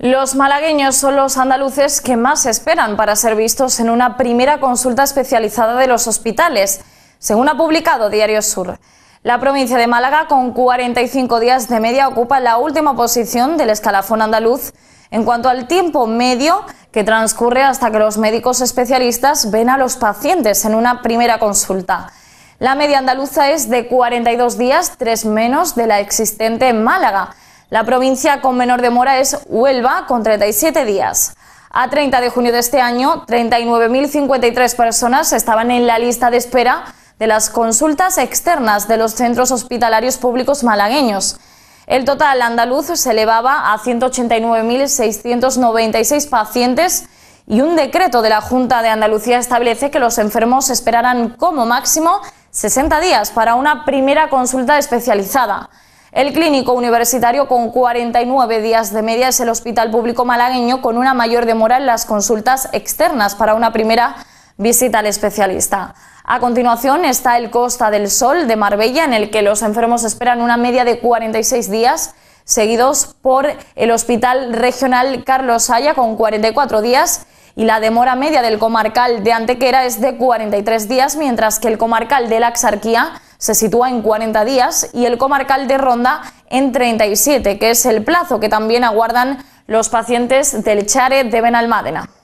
Los malagueños son los andaluces que más esperan para ser vistos en una primera consulta especializada de los hospitales, según ha publicado Diario Sur. La provincia de Málaga, con 45 días de media, ocupa la última posición del escalafón andaluz en cuanto al tiempo medio que transcurre hasta que los médicos especialistas ven a los pacientes en una primera consulta. La media andaluza es de 42 días, tres menos de la existente en Málaga la provincia con menor demora es Huelva, con 37 días. A 30 de junio de este año, 39.053 personas estaban en la lista de espera de las consultas externas de los centros hospitalarios públicos malagueños. El total andaluz se elevaba a 189.696 pacientes y un decreto de la Junta de Andalucía establece que los enfermos esperarán como máximo 60 días para una primera consulta especializada. El clínico universitario con 49 días de media es el hospital público malagueño con una mayor demora en las consultas externas para una primera visita al especialista. A continuación está el Costa del Sol de Marbella en el que los enfermos esperan una media de 46 días seguidos por el Hospital Regional Carlos Haya con 44 días y la demora media del comarcal de Antequera es de 43 días, mientras que el comarcal de la Axarquía se sitúa en 40 días y el comarcal de Ronda en 37, que es el plazo que también aguardan los pacientes del Chare de Benalmádena.